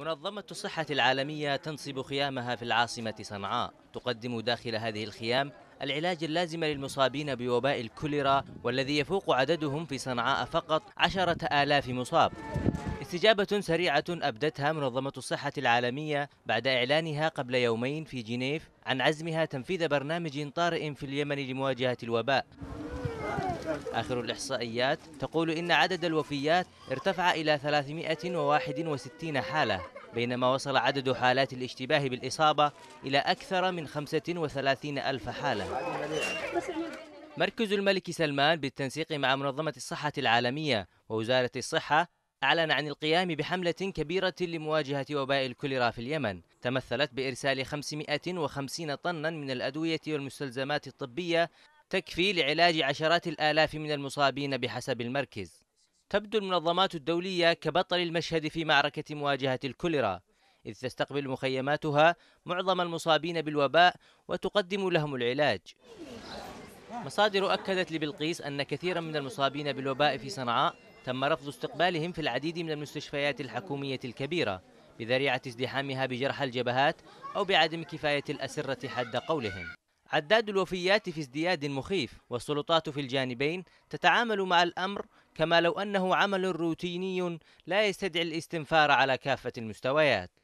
منظمة الصحة العالمية تنصب خيامها في العاصمة صنعاء تقدم داخل هذه الخيام العلاج اللازم للمصابين بوباء الكوليرا والذي يفوق عددهم في صنعاء فقط عشرة آلاف مصاب استجابة سريعة أبدتها منظمة الصحة العالمية بعد إعلانها قبل يومين في جنيف عن عزمها تنفيذ برنامج طارئ في اليمن لمواجهة الوباء آخر الإحصائيات تقول إن عدد الوفيات ارتفع إلى 361 حالة بينما وصل عدد حالات الاشتباه بالإصابة إلى أكثر من 35 ألف حالة مركز الملك سلمان بالتنسيق مع منظمة الصحة العالمية ووزارة الصحة أعلن عن القيام بحملة كبيرة لمواجهة وباء الكوليرا في اليمن تمثلت بإرسال 550 طنا من الأدوية والمستلزمات الطبية تكفي لعلاج عشرات الآلاف من المصابين بحسب المركز تبدو المنظمات الدولية كبطل المشهد في معركة مواجهة الكوليرا إذ تستقبل مخيماتها معظم المصابين بالوباء وتقدم لهم العلاج مصادر أكدت لبلقيس أن كثيرا من المصابين بالوباء في صنعاء تم رفض استقبالهم في العديد من المستشفيات الحكومية الكبيرة بذريعة ازدحامها بجرحى الجبهات أو بعدم كفاية الأسرة حد قولهم عداد الوفيات في ازدياد مخيف والسلطات في الجانبين تتعامل مع الامر كما لو انه عمل روتيني لا يستدعي الاستنفار على كافه المستويات